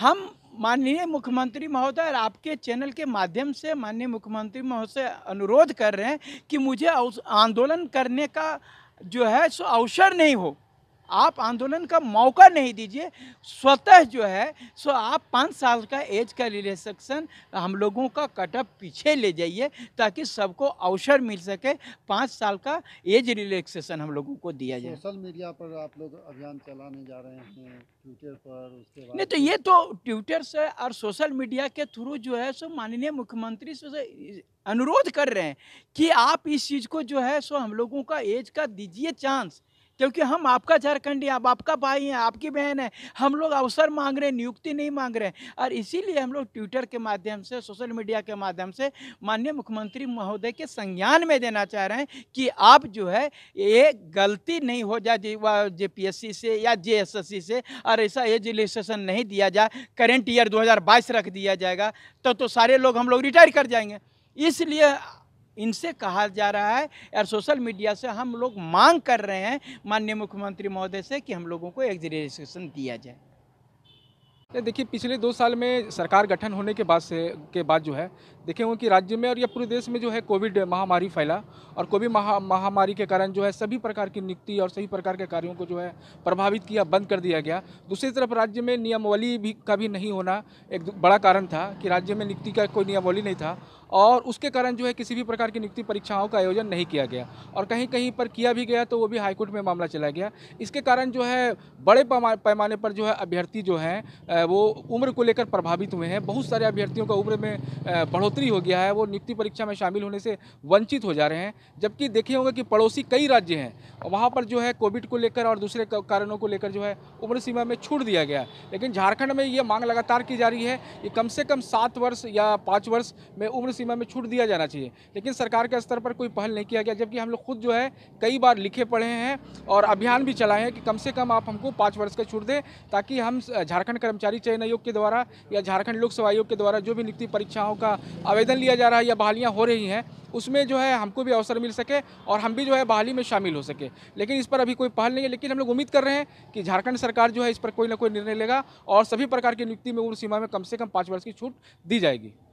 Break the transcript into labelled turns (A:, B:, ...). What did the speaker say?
A: हम माननीय मुख्यमंत्री महोदय और आपके चैनल के माध्यम से माननीय मुख्यमंत्री महोदय अनुरोध कर रहे हैं कि मुझे आंदोलन करने का जो है सो अवसर नहीं हो आप आंदोलन का मौका नहीं दीजिए स्वतः जो है सो आप पाँच साल का एज का रिलेक्शन हम लोगों का कटअप पीछे ले जाइए ताकि सबको अवसर मिल सके पाँच साल का एज रिलेक्सेशन हम लोगों को दिया जाए
B: सोशल मीडिया पर आप लोग अभियान चलाने जा रहे हैं ट्विटर पर उसके बाद नहीं तो ये
A: तो ट्विटर से और सोशल मीडिया के थ्रू जो है सो माननीय मुख्यमंत्री से अनुरोध कर रहे हैं कि आप इस चीज़ को जो है सो हम लोगों का एज का दीजिए चांस क्योंकि हम आपका झारखंडी आप आपका भाई हैं आपकी बहन है हम लोग अवसर मांग रहे हैं नियुक्ति नहीं मांग रहे हैं और इसीलिए हम लोग ट्विटर के माध्यम से सोशल मीडिया के माध्यम से माननीय मुख्यमंत्री महोदय के संज्ञान में देना चाह रहे हैं कि आप जो है ये गलती नहीं हो जाए जे से या जे से और ऐसा एज रजिस्ट्रेशन नहीं दिया जाए करेंट ईयर दो रख दिया जाएगा तो तो सारे लोग हम लोग रिटायर कर जाएंगे इसलिए इनसे कहा जा रहा है और सोशल मीडिया से हम लोग मांग कर रहे हैं माननीय मुख्यमंत्री महोदय से कि हम लोगों को रजिस्ट्रेशन दिया जाए
B: देखिए पिछले दो साल में सरकार गठन होने के बाद से के बाद जो है देखे होंगे कि राज्य में और या पूरे देश में जो है कोविड महामारी फैला और कोविड महा महामारी के कारण जो है सभी प्रकार की नियुक्ति और सभी प्रकार के कार्यों को जो है प्रभावित किया बंद कर दिया गया दूसरी तरफ राज्य में नियमावली भी का भी नहीं होना एक बड़ा कारण था कि राज्य में नियुक्ति का कोई नियमावली नहीं था और उसके कारण जो है किसी भी प्रकार की नियुक्ति परीक्षाओं का आयोजन नहीं किया गया और कहीं कहीं पर किया भी गया तो वो भी हाईकोर्ट में मामला चला गया इसके कारण जो है बड़े पैमाने पर जो है अभ्यर्थी जो हैं वो उम्र को लेकर प्रभावित हुए हैं बहुत सारे अभ्यर्थियों का उम्र में बढ़ोतरी बढ़ोतरी हो गया है वो नियुक्ति परीक्षा में शामिल होने से वंचित हो जा रहे हैं जबकि देखे होंगे कि पड़ोसी कई राज्य हैं वहाँ पर जो है कोविड को लेकर और दूसरे कारणों को लेकर जो है उम्र सीमा में छूट दिया गया है लेकिन झारखंड में ये मांग लगातार की जा रही है कि कम से कम सात वर्ष या पाँच वर्ष में उम्र सीमा में छूट दिया जाना चाहिए लेकिन सरकार के स्तर पर कोई पहल नहीं किया गया जबकि हम लोग खुद जो है कई बार लिखे पढ़े हैं और अभियान भी चलाए हैं कि कम से कम आप हमको पाँच वर्ष का छूट दें ताकि हम झारखंड कर्मचारी चयन आयोग के द्वारा या झारखंड लोक सेवा आयोग के द्वारा जो भी नियुक्ति परीक्षाओं का आवेदन लिया जा रहा है या बहालियाँ हो रही हैं उसमें जो है हमको भी अवसर मिल सके और हम भी जो है बहाली में शामिल हो सके लेकिन इस पर अभी कोई पहल नहीं है लेकिन हम लोग उम्मीद कर रहे हैं कि झारखंड सरकार जो है इस पर कोई ना कोई निर्णय लेगा और सभी प्रकार की नियुक्ति में उम्र सीमा में कम से कम पाँच वर्ष की छूट दी जाएगी